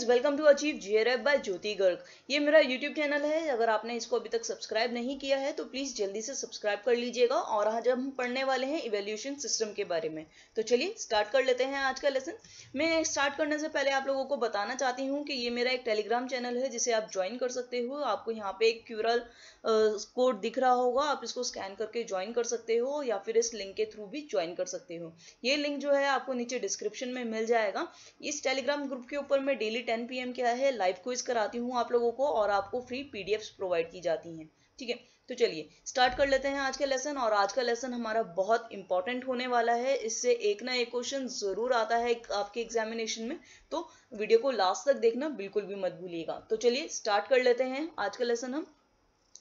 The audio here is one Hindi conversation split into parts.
Friends welcome to achieve GRF by Jyoti Garg ये मेरा यूट्यूब चैनल है अगर आपने इसको अभी तक सब्सक्राइब नहीं किया है तो प्लीज़ जल्दी से सब्सक्राइब कर लीजिएगा और आज हम पढ़ने वाले हैं इवेल्यूशन सिस्टम के बारे में तो चलिए स्टार्ट कर लेते हैं आज का लेसन मैं स्टार्ट करने से पहले आप लोगों को बताना चाहती हूँ कि ये मेरा एक टेलीग्राम चैनल है जिसे आप ज्वाइन कर सकते हो आपको यहाँ पे एक क्यूरल कोड दिख रहा होगा आप इसको स्कैन करके ज्वाइन कर सकते हो या फिर इस लिंक के थ्रू भी ज्वाइन कर सकते हो ये लिंक जो है आपको नीचे डिस्क्रिप्शन में मिल जाएगा इस टेलीग्राम ग्रुप के ऊपर मैं डेली 10 पीएम क्या है लाइव क्विज कराती हूँ आप लोगों को और आपको फ्री पीडीएफ्स प्रोवाइड की जाती हैं ठीक है तो चलिए स्टार्ट कर लेते हैं आज का लेसन और आज का लेसन हमारा बहुत इंपॉर्टेंट होने वाला है इससे एक ना एक क्वेश्चन जरूर आता है आपके एग्जामिनेशन में तो वीडियो को लास्ट तक देखना बिल्कुल भी मत भूलिएगा तो चलिए स्टार्ट कर लेते हैं आज का लेसन हम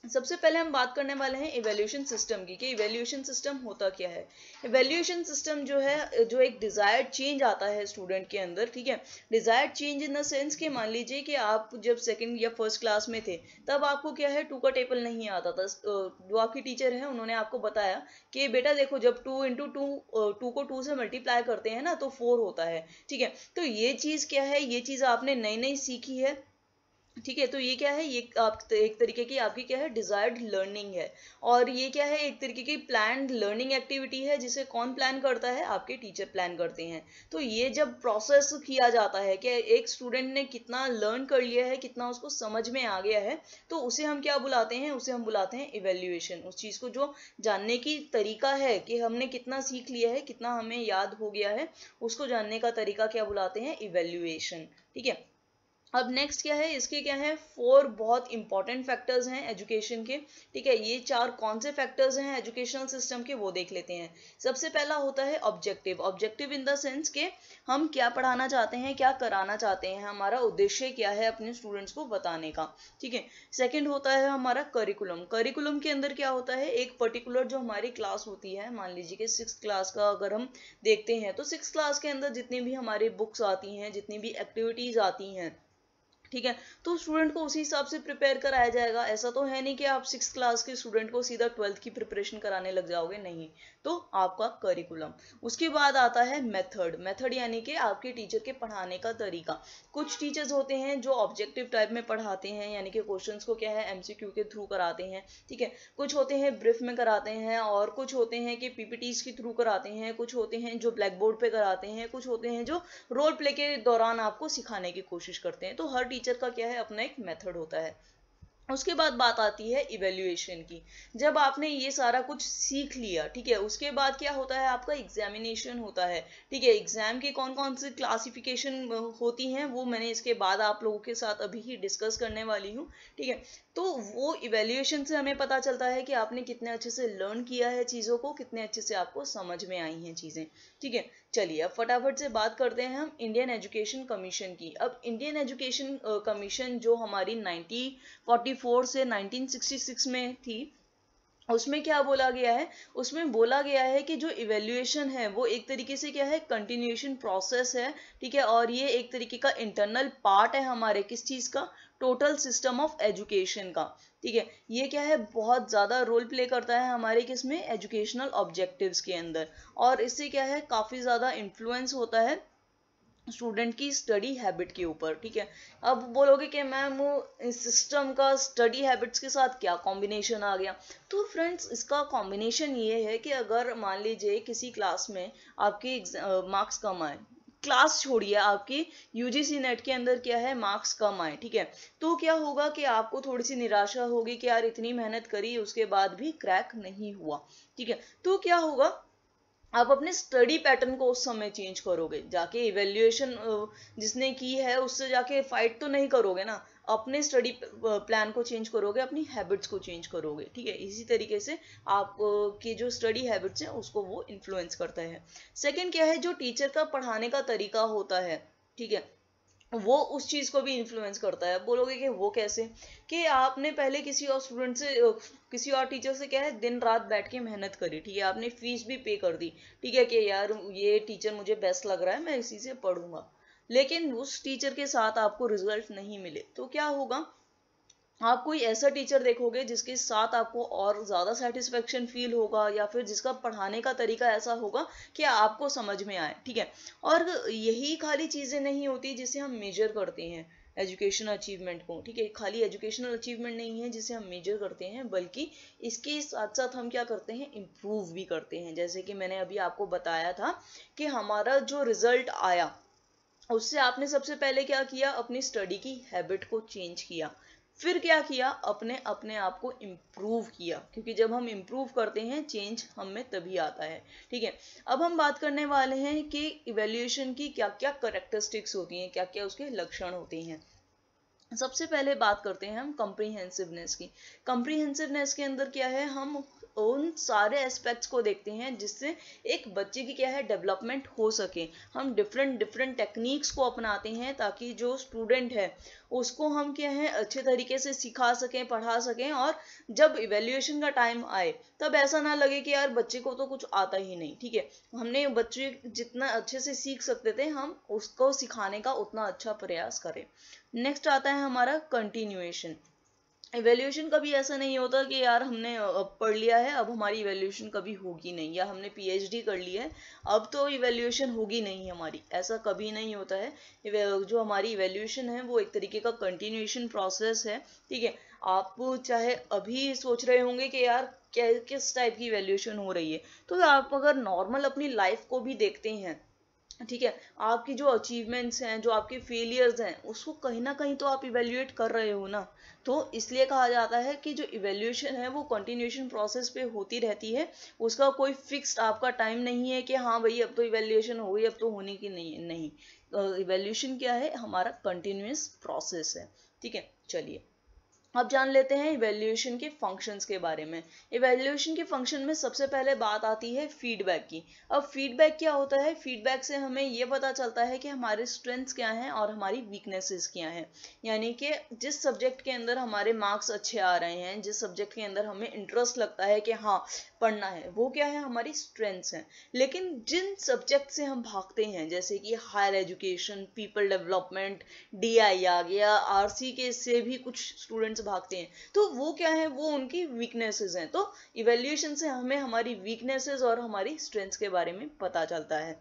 सबसे पहले हम बात करने वाले हैं इवेल्यूशन सिस्टम की कि इवेल्यूशन सिस्टम होता क्या है इवेल्यूशन सिस्टम जो है जो एक डिज़ायर्ड चेंज आता है स्टूडेंट के अंदर ठीक है desired change in the sense कि मान लीजिए कि आप जब सेकंड या फर्स्ट क्लास में थे तब आपको क्या है टू का टेबल नहीं आता था जो आपकी टीचर है उन्होंने आपको बताया कि बेटा देखो जब टू इंटू टू टू को टू से मल्टीप्लाई करते हैं ना तो फोर होता है ठीक है तो ये चीज़ क्या है ये चीज़ आपने नई नई सीखी है ठीक है तो ये क्या है ये आप एक तरीके की आपकी क्या है डिजायर्ड लर्निंग है और ये क्या है एक तरीके की प्लान लर्निंग एक्टिविटी है जिसे कौन प्लान करता है आपके टीचर प्लान करते हैं तो ये जब प्रोसेस किया जाता है कि एक स्टूडेंट ने कितना लर्न कर लिया है कितना उसको समझ में आ गया है तो उसे हम क्या बुलाते हैं उसे हम बुलाते हैं इवेल्युएशन उस चीज़ को जो जानने की तरीका है कि हमने कितना सीख लिया है कितना हमें याद हो गया है उसको जानने का तरीका क्या बुलाते हैं इवेल्युएशन ठीक है अब नेक्स्ट क्या है इसके क्या है फोर बहुत इंपॉर्टेंट फैक्टर्स हैं एजुकेशन के ठीक है ये चार कौन से फैक्टर्स हैं एजुकेशनल सिस्टम के वो देख लेते हैं सबसे पहला होता है objective objective in the sense के हम क्या पढ़ाना चाहते हैं क्या कराना चाहते हैं हमारा उद्देश्य क्या है अपने स्टूडेंट्स को बताने का ठीक है सेकेंड होता है हमारा करिकुलम करिकुलम के अंदर क्या होता है एक पर्टिकुलर जो हमारी क्लास होती है मान लीजिए कि सिक्स क्लास का अगर हम देखते हैं तो सिक्स क्लास के अंदर जितनी भी हमारी बुक्स आती हैं जितनी भी एक्टिविटीज़ आती हैं ठीक है तो स्टूडेंट को उसी हिसाब से प्रिपेयर कराया जाएगा ऐसा तो है नहीं कि आप सिक्स क्लास के स्टूडेंट को सीधा ट्वेल्थ की प्रिपरेशन कराने लग जाओगे नहीं तो आपका करिकुलम उसके बाद आता है मेथड मेथड यानी कि आपके टीचर के पढ़ाने का तरीका कुछ टीचर्स होते हैं जो ऑब्जेक्टिव टाइप में पढ़ाते हैं यानी कि क्वेश्चन को क्या है एम के थ्रू कराते हैं ठीक है कुछ होते हैं ब्रीफ में कराते हैं और कुछ होते हैं कि पीपीटीज के थ्रू कराते हैं कुछ होते हैं जो ब्लैक बोर्ड पे कराते हैं कुछ होते हैं जो रोल प्ले के दौरान आपको सिखाने की कोशिश करते हैं तो हर टीचर का क्या है अपना एक मेथड होता है उसके बाद बात आती है इवेल्युएशन की जब आपने ये सारा कुछ सीख लिया ठीक है उसके बाद क्या होता है आपका एग्जामिनेशन होता है ठीक है एग्जाम के कौन कौन से क्लासिफिकेशन होती हैं वो मैंने इसके बाद आप लोगों के साथ अभी ही डिस्कस करने वाली हूँ ठीक है तो वो इवेल्यूएशन से हमें पता चलता है कि आपने कितने अच्छे से लर्न किया है चीज़ों को कितने अच्छे से आपको समझ में आई हैं चीज़ें ठीक है चलिए अब फटाफट से बात करते हैं हम इंडियन एजुकेशन कमीशन की अब इंडियन एजुकेशन कमीशन जो हमारी 1944 से 1966 में थी उसमें क्या बोला गया है उसमें बोला गया है कि जो इवेल्युएशन है वो एक तरीके से क्या है कंटिन्यूएशन प्रोसेस है ठीक है और ये एक तरीके का इंटरनल पार्ट है हमारे किस चीज़ का टोटल सिस्टम ऑफ एजुकेशन का ठीक है ये क्या है बहुत ज़्यादा रोल प्ले करता है हमारे किस में एजुकेशनल ऑब्जेक्टिव्स के अंदर और इससे क्या है काफ़ी ज़्यादा इन्फ्लुएंस होता है स्टूडेंट की स्टडी हैबिट के ऊपर ठीक है अब बोलोगे कि मैम वो सिस्टम का स्टडी हैबिट्स के साथ क्या कॉम्बिनेशन आ गया तो फ्रेंड्स इसका कॉम्बिनेशन ये है कि अगर मान लीजिए किसी क्लास में आपकी मार्क्स कम आए क्लास छोड़िए आपकी यूजीसी नेट के अंदर क्या है मार्क्स कम आए ठीक है तो क्या होगा कि आपको थोड़ी सी निराशा होगी कि यार इतनी मेहनत करी उसके बाद भी क्रैक नहीं हुआ ठीक है तो क्या होगा आप अपने स्टडी पैटर्न को उस समय चेंज करोगे जाके इवेल्युएशन जिसने की है उससे जाके फाइट तो नहीं करोगे ना अपने स्टडी प्लान को चेंज करोगे अपनी हैबिट्स को चेंज करोगे ठीक है इसी तरीके से आप की जो स्टडी हैबिट्स हैं उसको वो इन्फ्लुएंस करता है सेकंड क्या है जो टीचर का पढ़ाने का तरीका होता है ठीक है वो उस चीज़ को भी इन्फ्लुएंस करता है बोलोगे कि वो कैसे कि आपने पहले किसी और स्टूडेंट से किसी और टीचर से क्या है दिन रात बैठ के मेहनत करी ठीक है आपने फीस भी पे कर दी ठीक है कि यार ये टीचर मुझे बेस्ट लग रहा है मैं इसी से पढ़ूंगा लेकिन उस टीचर के साथ आपको रिजल्ट नहीं मिले तो क्या होगा आप कोई ऐसा टीचर देखोगे जिसके साथ आपको और ज़्यादा सेटिस्फेक्शन फील होगा या फिर जिसका पढ़ाने का तरीका ऐसा होगा कि आपको समझ में आए ठीक है और यही खाली चीज़ें नहीं होती जिसे हम मेजर करते हैं एजुकेशन अचीवमेंट को ठीक है खाली एजुकेशनल अचीवमेंट नहीं है जिसे हम मेजर करते हैं बल्कि इसके साथ साथ हम क्या करते हैं इम्प्रूव भी करते हैं जैसे कि मैंने अभी आपको बताया था कि हमारा जो रिजल्ट आया उससे आपने सबसे पहले क्या किया अपनी स्टडी की हैबिट को चेंज किया फिर क्या किया अपने अपने आप को इम्प्रूव किया क्योंकि जब हम इम्प्रूव करते हैं चेंज हम में तभी आता है ठीक है अब हम बात करने वाले हैं कि इवेल्यूएशन की क्या क्या करेक्टरिस्टिक्स होती हैं क्या क्या उसके लक्षण होते हैं सबसे पहले बात करते हैं हम कंप्रीहेंसिवनेस की कम्प्रीहेंसिवनेस के अंदर क्या है हम उन सारे एस्पेक्ट्स को देखते हैं जिससे एक बच्चे की क्या है डेवलपमेंट हो सके हम डिफरेंट डिफरेंट टेक्निक्स को अपनाते हैं ताकि जो स्टूडेंट है उसको हम क्या है अच्छे तरीके से सिखा सकें पढ़ा सकें और जब इवेल्युएशन का टाइम आए तब ऐसा ना लगे कि यार बच्चे को तो कुछ आता ही नहीं ठीक है हमने बच्चे जितना अच्छे से सीख सकते थे हम उसको सिखाने का उतना अच्छा प्रयास करें नेक्स्ट आता है हमारा कंटिन्यूएशन इवेल्यूशन कभी ऐसा नहीं होता कि यार हमने पढ़ लिया है अब हमारी इवेल्यूशन कभी होगी नहीं या हमने पीएचडी कर ली है अब तो इवेल्यूशन होगी नहीं हमारी ऐसा कभी नहीं होता है जो हमारी इवेल्यूशन है वो एक तरीके का कंटिन्यूशन प्रोसेस है ठीक है आप चाहे अभी सोच रहे होंगे कि यार क्या किस टाइप की इवेल्यूशन हो रही है तो आप अगर नॉर्मल अपनी लाइफ को भी देखते हैं ठीक है आपकी जो अचीवमेंट्स हैं जो आपके फेलियर्स हैं उसको कहीं ना कहीं तो आप इवेल्यूएट कर रहे हो ना तो इसलिए कहा जाता है कि जो इवेल्यूएशन है वो कंटिन्यूशन प्रोसेस पे होती रहती है उसका कोई फिक्स्ड आपका टाइम नहीं है कि हाँ भाई अब तो इवेल्यूएशन हो गई अब तो होने की नहीं नहीं इवेल्यूशन क्या है हमारा कंटिन्यूस प्रोसेस है ठीक है चलिए अब जान लेते हैं इवेल्यूएशन के फंक्शंस के बारे में इवेल्यूएशन के फंक्शन में सबसे पहले बात आती है फीडबैक की अब फीडबैक क्या होता है फीडबैक से हमें ये पता चलता है कि हमारे स्ट्रेंथ्स क्या हैं और हमारी वीकनेसेस क्या हैं यानी कि जिस सब्जेक्ट के अंदर हमारे मार्क्स अच्छे आ रहे हैं जिस सब्जेक्ट के अंदर हमें इंटरेस्ट लगता है कि हाँ पढ़ना है वो क्या है हमारी स्ट्रेंथ्स हैं लेकिन जिन सब्जेक्ट से हम भागते हैं जैसे कि higher education people development D आ गया आर के से भी कुछ स्टूडेंट्स स्टूडेंट्स भागते हैं तो वो क्या है वो उनकी वीकनेसेस हैं तो इवेल्यूएशन से हमें हमारी वीकनेसेस और हमारी स्ट्रेंथ्स के बारे में पता चलता है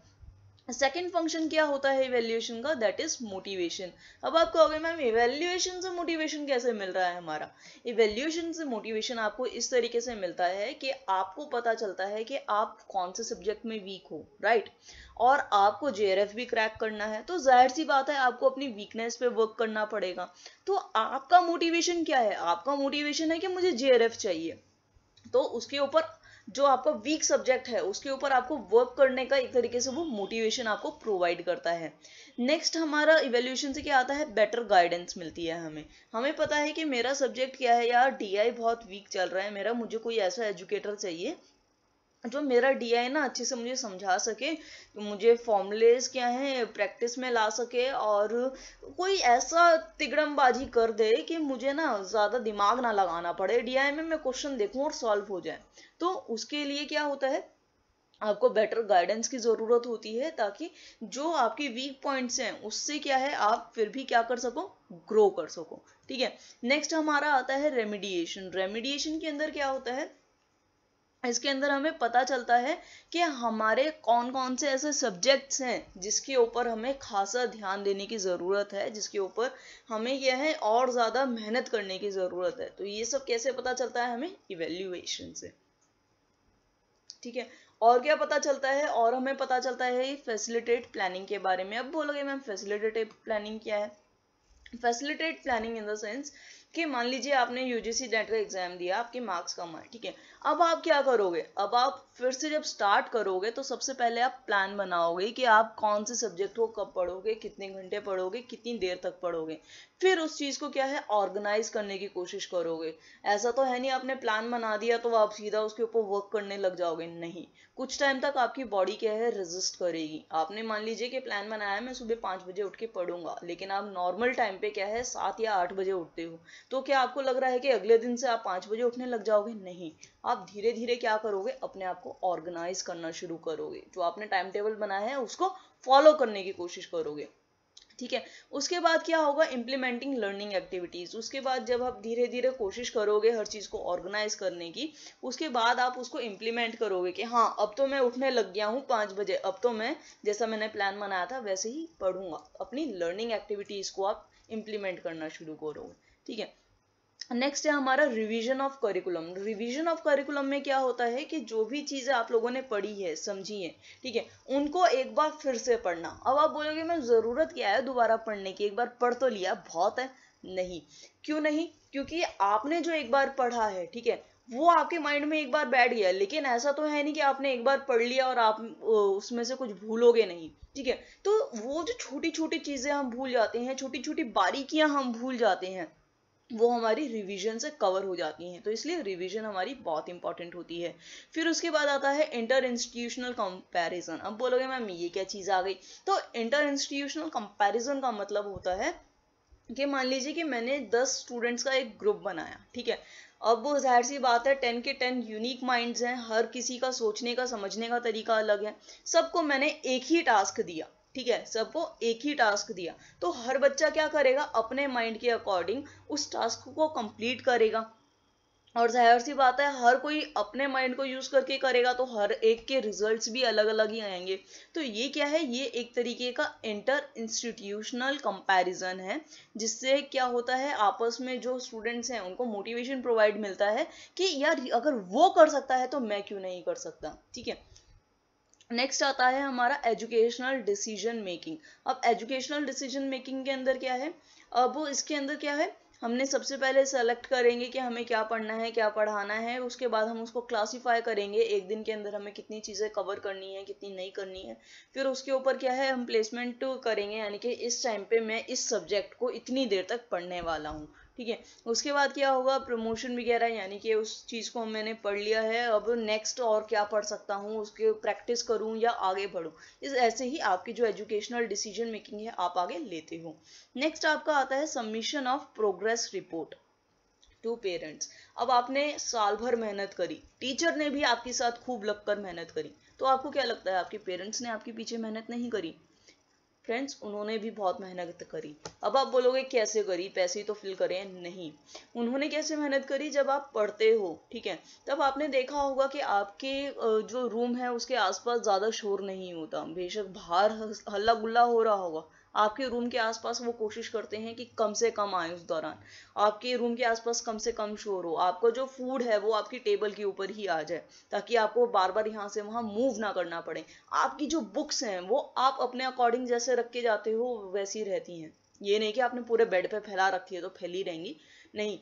सेकेंड फंक्शन क्या होता है इवेल्युएशन का दैट इज मोटिवेशन अब आप कहोगे मैम इवेल्युएशन से मोटिवेशन कैसे मिल रहा है हमारा इवेल्युएशन से मोटिवेशन आपको इस तरीके से मिलता है कि आपको पता चलता है कि आप कौन से सब्जेक्ट में वीक हो राइट right? और आपको जे भी क्रैक करना है तो जाहिर सी बात है आपको अपनी वीकनेस पे वर्क करना पड़ेगा तो आपका मोटिवेशन क्या है आपका मोटिवेशन है कि मुझे जे चाहिए तो उसके ऊपर जो आपका वीक सब्जेक्ट है उसके ऊपर आपको वर्क करने का एक तरीके से वो मोटिवेशन आपको प्रोवाइड करता है नेक्स्ट हमारा इवेल्यूशन से क्या आता है बेटर गाइडेंस मिलती है हमें हमें पता है कि मेरा सब्जेक्ट क्या है यार डीआई बहुत वीक चल रहा है मेरा मुझे कोई ऐसा एजुकेटर चाहिए जो मेरा डी है ना अच्छे से मुझे समझा सके मुझे फॉर्मुलेज क्या है प्रैक्टिस में ला सके और कोई ऐसा तिगड़मबाजी कर दे कि मुझे ना ज़्यादा दिमाग ना लगाना पड़े डी में मैं क्वेश्चन देखूँ और सॉल्व हो जाए तो उसके लिए क्या होता है आपको बेटर गाइडेंस की ज़रूरत होती है ताकि जो आपके वीक पॉइंट्स हैं उससे क्या है आप फिर भी क्या कर सको ग्रो कर सको ठीक है नेक्स्ट हमारा आता है रेमिडिएशन रेमिडिएशन के अंदर क्या होता है इसके अंदर हमें पता चलता है कि हमारे कौन कौन से ऐसे सब्जेक्ट्स हैं जिसके ऊपर हमें खासा ध्यान देने की ज़रूरत है जिसके ऊपर हमें यह है और ज़्यादा मेहनत करने की ज़रूरत है तो ये सब कैसे पता चलता है हमें इवेल्यूएशन से ठीक है और क्या पता चलता है और हमें पता चलता है फैसिलिटेट प्लानिंग के बारे में अब बोलोगे मैम फैसिलिटेटिव प्लानिंग क्या है facilitate planning in the sense कि मान लीजिए आपने यूजीसी नेट का एग्जाम दिया आपके मार्क्स कम आए ठीक है अब आप क्या करोगे अब आप फिर से जब स्टार्ट करोगे तो सबसे पहले आप प्लान बनाओगे कि आप कौन से सब्जेक्ट को कब पढ़ोगे कितने घंटे पढ़ोगे कितनी देर तक पढ़ोगे फिर उस चीज़ को क्या है ऑर्गेनाइज करने की कोशिश करोगे ऐसा तो है नहीं आपने प्लान बना दिया तो आप सीधा उसके ऊपर वर्क करने लग जाओगे नहीं कुछ टाइम तक आपकी बॉडी क्या है रजिस्ट करेगी आपने मान लीजिए कि प्लान बनाया मैं सुबह पाँच बजे उठ के पढ़ूंगा लेकिन आप नॉर्मल टाइम पे क्या है सात या आठ बजे उठते हो तो क्या आपको लग रहा है कि अगले दिन से आप पाँच बजे उठने लग जाओगे नहीं आप धीरे धीरे क्या करोगे अपने आप को ऑर्गेनाइज करना शुरू करोगे जो आपने टाइम टेबल बनाया है उसको फॉलो करने की कोशिश करोगे ठीक है उसके बाद क्या होगा इम्प्लीमेंटिंग लर्निंग एक्टिविटीज़ उसके बाद जब आप धीरे धीरे कोशिश करोगे हर चीज़ को ऑर्गेनाइज करने की उसके बाद आप उसको इम्प्लीमेंट करोगे कि हाँ अब तो मैं उठने लग गया हूँ पांच बजे अब तो मैं जैसा मैंने प्लान बनाया था वैसे ही पढ़ूंगा अपनी लर्निंग एक्टिविटीज़ को आप इम्प्लीमेंट करना शुरू करोगे ठीक है नेक्स्ट है हमारा revision of curriculum revision of curriculum में क्या होता है कि जो भी चीज़ें आप लोगों ने पढ़ी है समझी है ठीक है उनको एक बार फिर से पढ़ना अब आप बोलोगे मैं ज़रूरत क्या है दोबारा पढ़ने की एक बार पढ़ तो लिया बहुत है नहीं क्यों नहीं क्योंकि आपने जो एक बार पढ़ा है ठीक है वो आपके माइंड में एक बार बैठ गया लेकिन ऐसा तो है नहीं कि आपने एक बार पढ़ लिया और आप उसमें से कुछ भूलोगे नहीं ठीक है तो वो जो छोटी छोटी चीज़ें हम भूल जाते हैं छोटी छोटी बारीकियां हम भूल जाते हैं वो हमारी रिवीजन से कवर हो जाती हैं तो इसलिए रिवीजन हमारी बहुत इंपॉर्टेंट होती है फिर उसके बाद आता है इंटर इंस्टीट्यूशनल कंपैरिजन अब बोलोगे मैम ये क्या चीज़ आ गई तो इंटर इंस्टीट्यूशनल कंपैरिजन का मतलब होता है कि मान लीजिए कि मैंने दस स्टूडेंट्स का एक ग्रुप बनाया ठीक है अब वो जाहिर सी बात है टेन के टेन यूनिक माइंड्स हैं हर किसी का सोचने का समझने का तरीका अलग है सबको मैंने एक ही टास्क दिया ठीक है सबको एक ही टास्क दिया तो हर बच्चा क्या करेगा अपने माइंड के अकॉर्डिंग उस टास्क को कंप्लीट करेगा और जाहिर सी बात है हर कोई अपने माइंड को यूज़ करके करेगा तो हर एक के रिजल्ट्स भी अलग अलग ही आएंगे तो ये क्या है ये एक तरीके का इंटर इंस्टीट्यूशनल कंपैरिजन है जिससे क्या होता है आपस में जो स्टूडेंट्स हैं उनको मोटिवेशन प्रोवाइड मिलता है कि यार अगर वो कर सकता है तो मैं क्यों नहीं कर सकता ठीक है नेक्स्ट आता है हमारा एजुकेशनल डिसीजन मेकिंग अब एजुकेशनल डिसीजन मेकिंग के अंदर क्या है अब वो इसके अंदर क्या है हमने सबसे पहले सेलेक्ट करेंगे कि हमें क्या पढ़ना है क्या पढ़ाना है उसके बाद हम उसको क्लासीफाई करेंगे एक दिन के अंदर हमें कितनी चीज़ें कवर करनी है कितनी नहीं करनी है फिर उसके ऊपर क्या है हम प्लेसमेंट करेंगे यानी कि इस टाइम पे मैं इस सब्जेक्ट को इतनी देर तक पढ़ने वाला हूँ ठीक है उसके बाद क्या होगा प्रमोशन वगैरह यानी कि उस चीज़ को मैंने पढ़ लिया है अब नेक्स्ट और क्या पढ़ सकता हूँ उसके प्रैक्टिस करूँ या आगे बढ़ूँ इस ऐसे ही आपकी जो एजुकेशनल डिसीजन मेकिंग है आप आगे लेते हो नेक्स्ट आपका आता है submission of progress report to parents अब आपने साल भर मेहनत करी टीचर ने भी आपके साथ खूब लगकर मेहनत करी तो आपको क्या लगता है आपके पेरेंट्स ने आपके पीछे मेहनत नहीं करी फ्रेंड्स उन्होंने भी बहुत मेहनत करी अब आप बोलोगे कैसे करी पैसे तो फिल करें नहीं उन्होंने कैसे मेहनत करी जब आप पढ़ते हो ठीक है तब आपने देखा होगा कि आपके जो रूम है उसके आसपास ज़्यादा शोर नहीं होता बेशक बाहर हल्ला गुल्ला हो रहा होगा आपके रूम के आसपास वो कोशिश करते हैं कि कम से कम आए उस दौरान आपके रूम के आसपास कम से कम शोर हो आपका जो फूड है वो आपकी टेबल के ऊपर ही आ जाए ताकि आपको बार बार यहाँ से वहाँ मूव ना करना पड़े आपकी जो बुक्स हैं वो आप अपने अकॉर्डिंग जैसे रख के जाते हो वैसी रहती हैं ये नहीं कि आपने पूरे बेड पे फैला रखी है तो फैली रहेंगी नहीं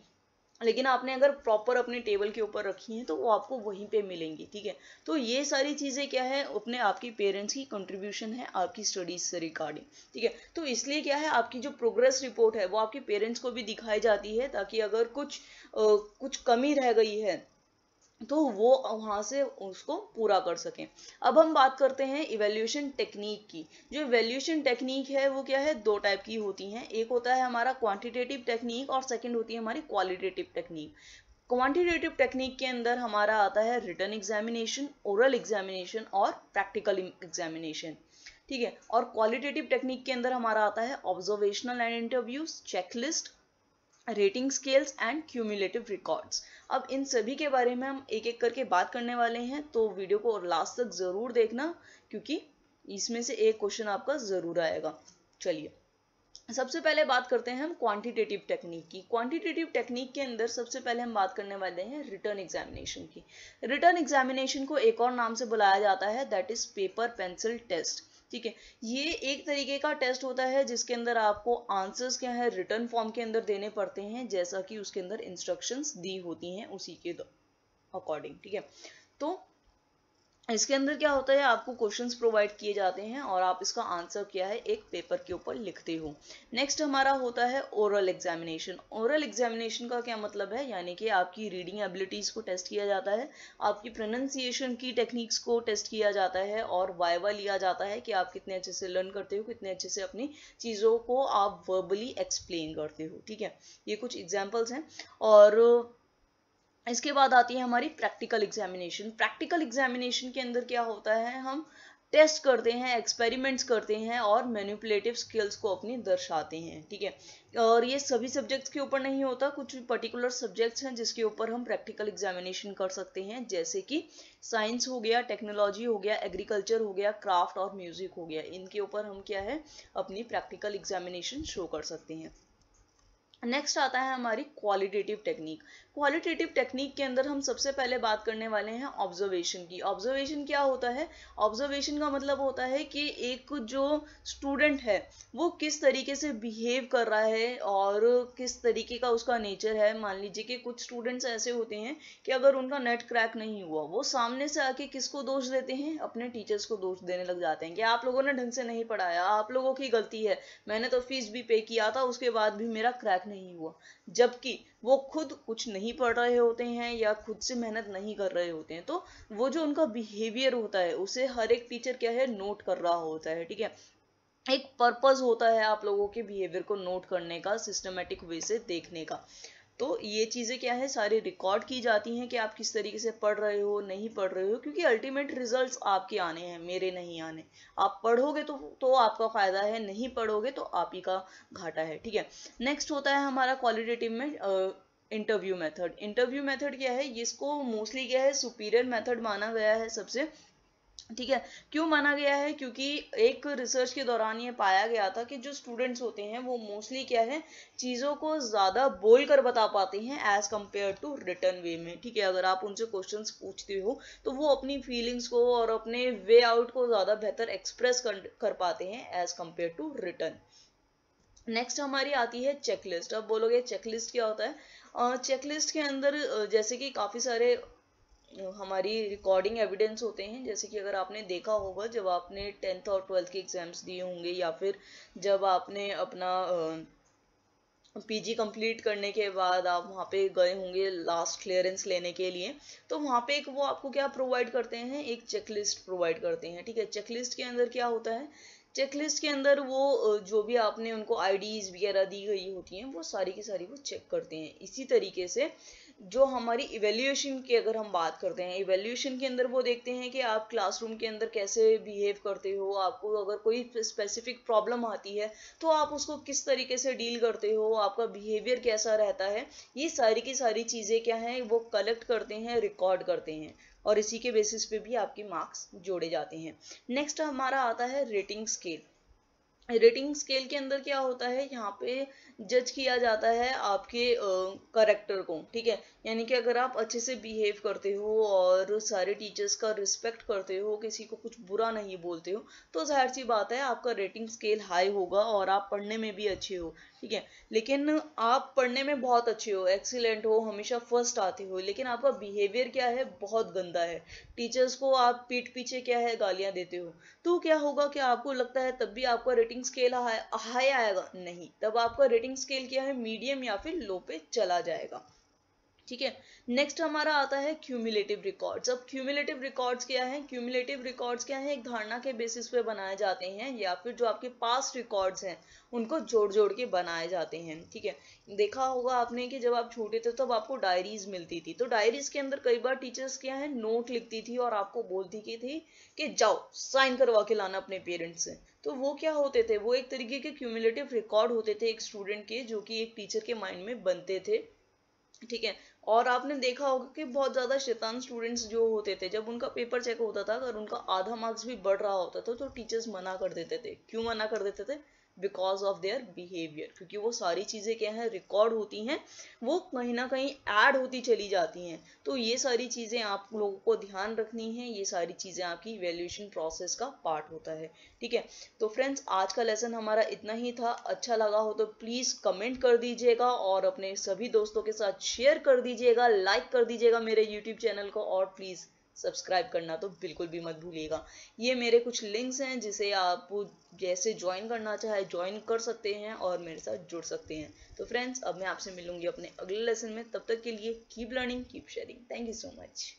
लेकिन आपने अगर प्रॉपर अपने टेबल के ऊपर रखी हैं तो वो आपको वहीं पे मिलेंगी ठीक है तो ये सारी चीज़ें क्या है अपने आपकी पेरेंट्स की कंट्रीब्यूशन है आपकी स्टडीज से रिगार्डिंग ठीक है तो इसलिए क्या है आपकी जो प्रोग्रेस रिपोर्ट है वो आपके पेरेंट्स को भी दिखाई जाती है ताकि अगर कुछ आ, कुछ कमी रह गई है तो वो वहाँ से उसको पूरा कर सकें अब हम बात करते हैं इवेल्यूशन टेक्निक की जो इवेल्यूशन टेक्निक है वो क्या है दो टाइप की होती हैं एक होता है हमारा क्वांटिटेटिव टेक्निक और सेकंड होती है हमारी क्वालिटेटिव टेक्निक क्वांटिटेटिव टेक्निक के अंदर हमारा आता है रिटर्न एग्जामिनेशन ओरल एग्जामिनेशन और प्रैक्टिकल एग्जामिनेशन ठीक है और क्वालिटेटिव टेक्निक के अंदर हमारा आता है observational and interviews checklist rating scales and cumulative records अब इन सभी के बारे में हम एक एक करके बात करने वाले हैं तो वीडियो को लास्ट तक ज़रूर देखना क्योंकि इसमें से एक क्वेश्चन आपका ज़रूर आएगा चलिए सबसे पहले बात करते हैं हम क्वांटिटेटिव टेक्निक की क्वांटिटेटिव टेक्निक के अंदर सबसे पहले हम बात करने वाले हैं रिटर्न एग्जामिनेशन की रिटर्न एग्जामिनेशन को एक और नाम से बुलाया जाता है that is paper pencil test ठीक है ये एक तरीके का टेस्ट होता है जिसके अंदर आपको आंसर्स क्या है रिटर्न फॉर्म के अंदर देने पड़ते हैं जैसा कि उसके अंदर इंस्ट्रक्शंस दी होती हैं उसी के अकॉर्डिंग ठीक है तो इसके अंदर क्या होता है आपको क्वेश्चंस प्रोवाइड किए जाते हैं और आप इसका आंसर क्या है एक पेपर के ऊपर लिखते हो नेक्स्ट हमारा होता है ओरल एग्जामिनेशन ओरल एग्जामिनेशन का क्या मतलब है यानी कि आपकी रीडिंग एबिलिटीज़ को टेस्ट किया जाता है आपकी प्रोनाउंसिएशन की टेक्निक्स को टेस्ट किया जाता है और वाइवा लिया जाता है कि आप कितने अच्छे से लर्न करते हो कितने अच्छे से अपनी चीज़ों को आप वर्बली एक्सप्लेन करते हो ठीक है ये कुछ एग्जाम्पल्स हैं और इसके बाद आती है हमारी प्रैक्टिकल एग्जामिनेशन प्रैक्टिकल एग्जामिनेशन के अंदर क्या होता है हम टेस्ट करते हैं एक्सपेरिमेंट्स करते हैं और मैन्यूपुलेटिव स्किल्स को अपनी दर्शाते हैं ठीक है और ये सभी सब्जेक्ट्स के ऊपर नहीं होता कुछ भी पर्टिकुलर सब्जेक्ट्स हैं जिसके ऊपर हम प्रैक्टिकल एग्जामिनेशन कर सकते हैं जैसे कि साइंस हो गया टेक्नोलॉजी हो गया एग्रीकल्चर हो गया क्राफ्ट और म्यूजिक हो गया इनके ऊपर हम क्या है अपनी प्रैक्टिकल एग्जामिनेशन शो कर सकते हैं नेक्स्ट आता है हमारी क्वालिटेटिव टेक्निक क्वालिटेटिव टेक्निक के अंदर हम सबसे पहले बात करने वाले हैं ऑब्जर्वेशन की ऑब्जर्वेशन क्या होता है ऑब्जर्वेशन का मतलब होता है कि एक जो स्टूडेंट है वो किस तरीके से बिहेव कर रहा है और किस तरीके का उसका नेचर है मान लीजिए कि कुछ स्टूडेंट्स ऐसे होते हैं कि अगर उनका नेट क्रैक नहीं हुआ वो सामने से आके किसको दोष देते हैं अपने टीचर्स को दोष देने लग जाते हैं कि आप लोगों ने ढंग से नहीं पढ़ाया आप लोगों की गलती है मैंने तो फीस भी पे किया था उसके बाद भी मेरा क्रैक नहीं हुआ जबकि वो खुद कुछ नहीं पढ़ रहे होते हैं या खुद से मेहनत नहीं कर रहे होते हैं तो वो जो उनका बिहेवियर होता है उसे हर एक टीचर क्या है नोट कर रहा होता है ठीक है एक पर्पज़ होता है आप लोगों के बिहेवियर को नोट करने का सिस्टमेटिक वे से देखने का तो ये चीज़ें क्या है सारी रिकॉर्ड की जाती हैं कि आप किस तरीके से पढ़ रहे हो नहीं पढ़ रहे हो क्योंकि अल्टीमेट रिजल्ट्स आपके आने हैं मेरे नहीं आने आप पढ़ोगे तो तो आपका फ़ायदा है नहीं पढ़ोगे तो आप ही का घाटा है ठीक है नेक्स्ट होता है हमारा क्वालिटेटिव में इंटरव्यू मेथड इंटरव्यू मेथड क्या है इसको मोस्टली क्या है सुपीरियर मेथड माना गया है सबसे ठीक है क्यों माना गया है क्योंकि एक रिसर्च के दौरान ये पाया गया था कि जो स्टूडेंट्स होते हैं वो मोस्टली क्या है चीज़ों को ज़्यादा बोल कर बता पाते हैं as compare to written way में ठीक है अगर आप उनसे क्वेश्चंस पूछते हो तो वो अपनी फीलिंग्स को और अपने वे आउट को ज़्यादा बेहतर एक्सप्रेस कर, कर पाते हैं as compare to written next हमारी आती है चेकलिस्ट अब बोलोगे चेकलिस्ट क्या होता है चेकलिस्ट के अंदर जैसे कि काफ़ी सारे हमारी रिकॉर्डिंग एविडेंस होते हैं जैसे कि अगर आपने देखा होगा जब आपने टेंथ और ट्वेल्थ के एग्ज़ाम्स दिए होंगे या फिर जब आपने अपना पीजी कंप्लीट करने के बाद आप वहाँ पे गए होंगे लास्ट क्लियरेंस लेने के लिए तो वहाँ पे एक वो आपको क्या प्रोवाइड करते हैं एक चेकलिस्ट प्रोवाइड करते हैं ठीक है चेकलिस्ट के अंदर क्या होता है चेकलिस्ट के अंदर वो जो भी आपने उनको आईडीज़ वगैरह दी गई होती हैं वो सारी की सारी वो चेक करते हैं इसी तरीके से जो हमारी इवेल्यूशन की अगर हम बात करते हैं इवेल्यूशन के अंदर वो देखते हैं कि आप क्लासरूम के अंदर कैसे बिहेव करते हो आपको अगर कोई स्पेसिफिक प्रॉब्लम आती है तो आप उसको किस तरीके से डील करते हो आपका बिहेवियर कैसा रहता है ये सारी की सारी चीज़ें क्या हैं वो कलेक्ट करते हैं रिकॉर्ड करते हैं और इसी के बेसिस पे भी आपके मार्क्स जोड़े जाते हैं नेक्स्ट हमारा आता है रेटिंग स्केल रेटिंग स्केल के अंदर क्या होता है यहाँ पे जज किया जाता है आपके करेक्टर को ठीक है यानी कि अगर आप अच्छे से बिहेव करते हो और सारे टीचर्स का रिस्पेक्ट करते हो किसी को कुछ बुरा नहीं बोलते हो तो जाहिर सी बात है आपका रेटिंग स्केल हाई होगा और आप पढ़ने में भी अच्छे हो ठीक है लेकिन आप पढ़ने में बहुत अच्छे हो एक्सीलेंट हो हमेशा फर्स्ट आते हो लेकिन आपका बिहेवियर क्या है बहुत गंदा है टीचर्स को आप पीठ पीछे क्या है गालियाँ देते हो तो क्या होगा कि आपको लगता है तब भी आपका रेटिंग स्केल हाई आएगा नहीं तब आपका रेटिंग रेटिंग स्केल क्या है मीडियम या फिर लो पे चला जाएगा ठीक है नेक्स्ट हमारा आता है क्यूमुलेटिव रिकॉर्ड्स अब क्यूमुलेटिव रिकॉर्ड्स क्या है क्यूमुलेटिव रिकॉर्ड्स क्या है एक धारणा के बेसिस पे बनाए जाते हैं या फिर जो आपके पास रिकॉर्ड्स हैं उनको जोड़ जोड़ के बनाए जाते हैं ठीक है देखा होगा आपने कि जब आप छोटे थे तब आपको डायरीज मिलती थी तो डायरीज के अंदर कई बार टीचर्स क्या है नोट लिखती थी और आपको बोलती की थी कि जाओ साइन करवा के लाना अपने पेरेंट्स से तो वो क्या होते थे वो एक तरीके के क्यूमुलेटिव रिकॉर्ड होते थे एक स्टूडेंट के जो कि एक टीचर के माइंड में बनते थे ठीक है और आपने देखा होगा कि बहुत ज़्यादा शैतान स्टूडेंट्स जो होते थे जब उनका पेपर चेक होता था अगर उनका आधा मार्क्स भी बढ़ रहा होता था तो टीचर्स मना कर देते थे क्यों मना कर देते थे बिकॉज ऑफ देयर बिहेवियर क्योंकि वो सारी चीज़ें क्या हैं रिकॉर्ड होती हैं वो कहीं ना कहीं ऐड होती चली जाती हैं तो ये सारी चीज़ें आप लोगों को ध्यान रखनी है ये सारी चीज़ें आपकी इवेल्यूशन प्रोसेस का पार्ट होता है ठीक है तो फ्रेंड्स आज का लेसन हमारा इतना ही था अच्छा लगा हो तो प्लीज़ कमेंट कर दीजिएगा और अपने सभी दोस्तों के साथ शेयर कर दीजिएगा लाइक कर दीजिएगा मेरे यूट्यूब चैनल को और प्लीज़ सब्सक्राइब करना तो बिल्कुल भी मत भूलिएगा ये मेरे कुछ लिंक्स हैं जिसे आप जैसे ज्वाइन करना चाहे ज्वाइन कर सकते हैं और मेरे साथ जुड़ सकते हैं तो फ्रेंड्स अब मैं आपसे मिलूंगी अपने अगले लेसन में तब तक के लिए keep learning keep sharing thank you so much